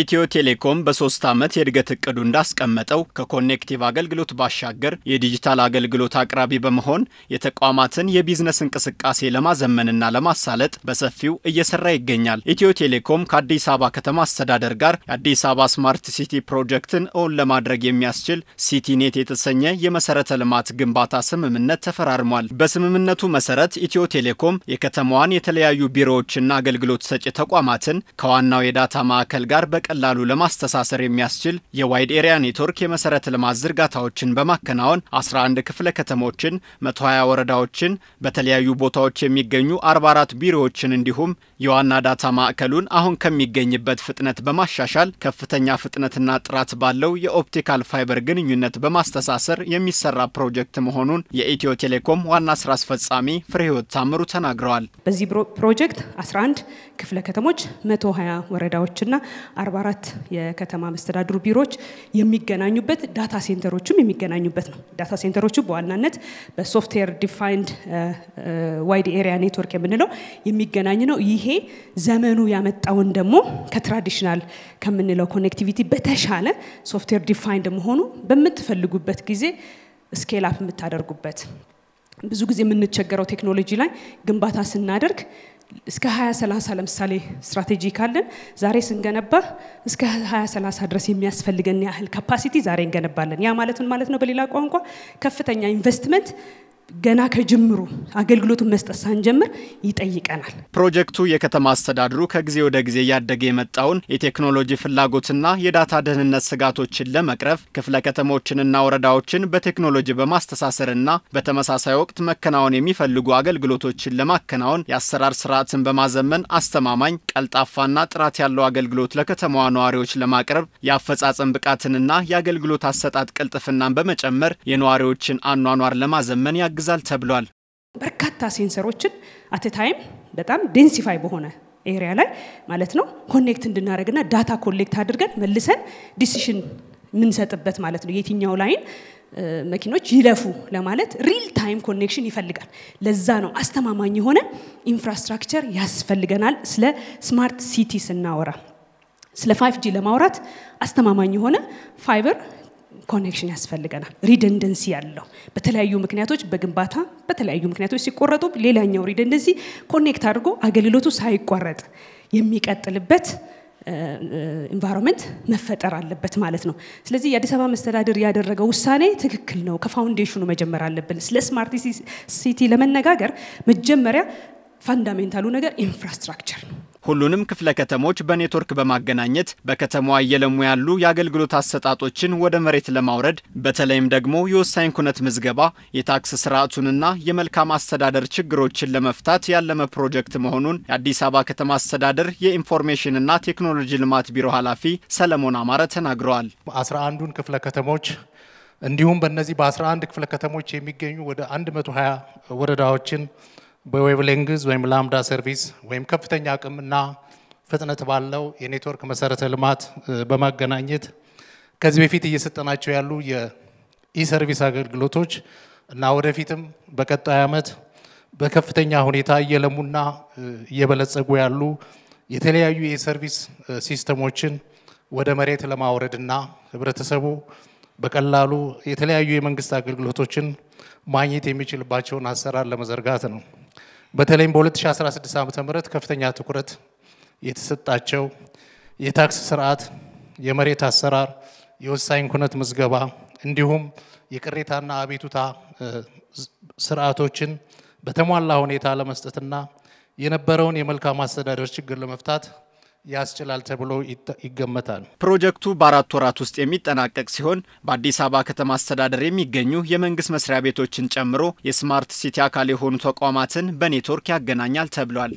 ኢትዮ ቴሌኮም በሶስት ዓመት የእድገት እቅዱ እንዳስቀመጠው ከኮኔክቲቭ አገልግሎት ባሻገር የዲጂታል አገልግሎት አቅራቢ በመሆን የተቋማትን የቢዝነስ እንቅስቃሴ ለማዘመንና ለማሳለጥ በሰፊው እየሰራ ይገኛል። ኢትዮ ቴሌኮም ከአዲስ አበባ ከተማ አስተዳደር ጋር የአዲስ አበባ ስማርት ሲቲ ፕሮጀክትን እውን ለማድረግ የሚያስችል ሲቲኔት የተሰኘ የመሰረተ ልማት ግንባታ ስምምነት ተፈራርሟል። በስምምነቱ መሰረት ኢትዮ ቴሌኮም የከተማዋን የተለያዩ ቢሮዎችና አገልግሎት ሰጪ ተቋማትን ከዋናው የዳታ ማዕከል ጋር በ በቀላሉ ለማስተሳሰር የሚያስችል የዋይድ ኤሪያ ኔትወርክ የመሰረተ ልማት ዝርጋታዎችን በማከናወን 11 ክፍለ ከተሞችን፣ 120 ወረዳዎችን፣ በተለያዩ ቦታዎች የሚገኙ 44 ቢሮዎችን እንዲሁም የዋና ዳታ ማዕከሉን አሁን ከሚገኝበት ፍጥነት በማሻሻል ከፍተኛ ፍጥነትና ጥራት ባለው የኦፕቲካል ፋይበር ግንኙነት በማስተሳሰር የሚሰራ ፕሮጀክት መሆኑን የኢትዮ ቴሌኮም ዋና ስራ አስፈጻሚ ፍሬህይወት ታምሩ ተናግረዋል። በዚህ ፕሮጀክት 11 ክፍለ ከተሞች፣ 120 ወረዳዎችና 44 የከተማ መስተዳድሩ ቢሮዎች የሚገናኙበት ዳታ ሴንተሮችም የሚገናኙበት ነው። ዳታ ሴንተሮቹ በዋናነት በሶፍትዌር ዲፋይንድ ዋይድ ኤሪያ ኔትወርክ የምንለው የሚገናኝ ነው። ይሄ ዘመኑ ያመጣውን ደግሞ ከትራዲሽናል ከምንለው ኮኔክቲቪቲ በተሻለ ሶፍትዌር ዲፋይንድ መሆኑ በምትፈልጉበት ጊዜ ስኬል አፕ የምታደርጉበት ብዙ ጊዜ የምንቸገረው ቴክኖሎጂ ላይ ግንባታ ስናደርግ እስከ 2030 ለምሳሌ ስትራቴጂ ካለን ዛሬ ስንገነባ እስከ 2030 ድረስ የሚያስፈልገን ያህል ካፓሲቲ ዛሬ እንገነባለን። ያ ማለት ምን ማለት ነው? በሌላ ቋንቋ ከፍተኛ ኢንቨስትመንት ገና ከጅምሩ አገልግሎቱን መስጠት ሳንጀምር ይጠይቀናል። ፕሮጀክቱ የከተማ አስተዳድሩ ከጊዜ ወደ ጊዜ እያደገ የመጣውን የቴክኖሎጂ ፍላጎትና የዳታ ደህንነት ስጋቶችን ለመቅረፍ ክፍለ ከተሞችንና ወረዳዎችን በቴክኖሎጂ በማስተሳሰርና በተመሳሳይ ወቅት መከናወን የሚፈልጉ አገልግሎቶችን ለማከናወን የአሰራር ስርዓትን በማዘመን አስተማማኝ፣ ቀልጣፋና ጥራት ያለው አገልግሎት ለከተማዋ ነዋሪዎች ለማቅረብ የአፈጻጸም ብቃትንና የአገልግሎት አሰጣጥ ቅልጥፍናን በመጨመር የነዋሪዎችን አኗኗር ለማዘመን ያግ ያግዛል ተብሏል። በርካታ ሴንሰሮችን አትታይም በጣም ዴንሲፋይ በሆነ ኤሪያ ላይ ማለት ነው ኮኔክት እንድናደረግና ዳታ ኮሌክት አድርገን መልሰን ዲሲሽን የምንሰጥበት ማለት ነው። የትኛው ላይን መኪኖች ይለፉ ለማለት ሪል ታይም ኮኔክሽን ይፈልጋል። ለዛ ነው አስተማማኝ የሆነ ኢንፍራስትራክቸር ያስፈልገናል። ስለ ስማርት ሲቲ ስናወራ ስለ ፋይፍ ጂ ለማውራት አስተማማኝ የሆነ ፋይበር ኮኔክሽን ያስፈልገናል። ሪደንደንሲ ያለው በተለያዩ ምክንያቶች በግንባታ በተለያዩ ምክንያቶች ሲቆረጡ ሌላኛው ሪደንደንሲ ኮኔክት አድርጎ አገልግሎቱ ሳይቋረጥ የሚቀጥልበት ኢንቫይሮንመንት መፈጠር አለበት ማለት ነው። ስለዚህ የአዲስ አበባ መስተዳድር ያደረገው ውሳኔ ትክክል ነው። ከፋውንዴሽኑ መጀመር አለብን። ስለ ስማርት ሲቲ ለመነጋገር መጀመሪያ ፋንዳሜንታሉ ነገር ኢንፍራስትራክቸር ነው። ሁሉንም ክፍለ ከተሞች በኔትወርክ በማገናኘት በከተማዋ እየለሙ ያሉ የአገልግሎት አሰጣጦችን ወደ መሬት ለማውረድ በተለይም ደግሞ የወሳኝ ኩነት ምዝገባ፣ የታክስ ስርዓቱንና የመልካም አስተዳደር ችግሮችን ለመፍታት ያለመ ፕሮጀክት መሆኑን የአዲስ አበባ ከተማ አስተዳደር የኢንፎርሜሽንና ቴክኖሎጂ ልማት ቢሮ ኃላፊ ሰለሞን አማረ ተናግረዋል። አስራ አንዱን ክፍለ ከተሞች እንዲሁም በእነዚህ በ11 ክፍለ ከተሞች የሚገኙ ወደ 120 ወረዳዎችን በዌብሌንግዝ ወይም ላምዳ ሰርቪስ ወይም ከፍተኛ አቅምና ፍጥነት ባለው የኔትወርክ መሰረተ ልማት በማገናኘት ከዚህ በፊት እየሰጠናቸው ያሉ የኢሰርቪስ አገልግሎቶች እና ወደፊትም በቀጣይ ዓመት በከፍተኛ ሁኔታ እየለሙና እየበለጸጉ ያሉ የተለያዩ የሰርቪስ ሲስተሞችን ወደ መሬት ለማውረድና ህብረተሰቡ በቀላሉ የተለያዩ የመንግስት አገልግሎቶችን ማግኘት የሚችልባቸውን አሰራር ለመዘርጋት ነው። በተለይም በ2016 ዓ ም ከፍተኛ ትኩረት የተሰጣቸው የታክስ ስርዓት፣ የመሬት አሰራር፣ የወሳኝ ኩነት ምዝገባ እንዲሁም የቅሬታና አቤቱታ ስርዓቶችን በተሟላ ሁኔታ ለመስጠትና የነበረውን የመልካም አስተዳደር ችግር ለመፍታት ያስችላል ተብሎ ይገመታል። ፕሮጀክቱ በአራት ወራት ውስጥ የሚጠናቀቅ ሲሆን በአዲስ አበባ ከተማ አስተዳደር የሚገኙ የመንግስት መስሪያ ቤቶችን ጨምሮ የስማርት ሲቲ አካል የሆኑ ተቋማትን በኔትወርክ ያገናኛል ተብሏል።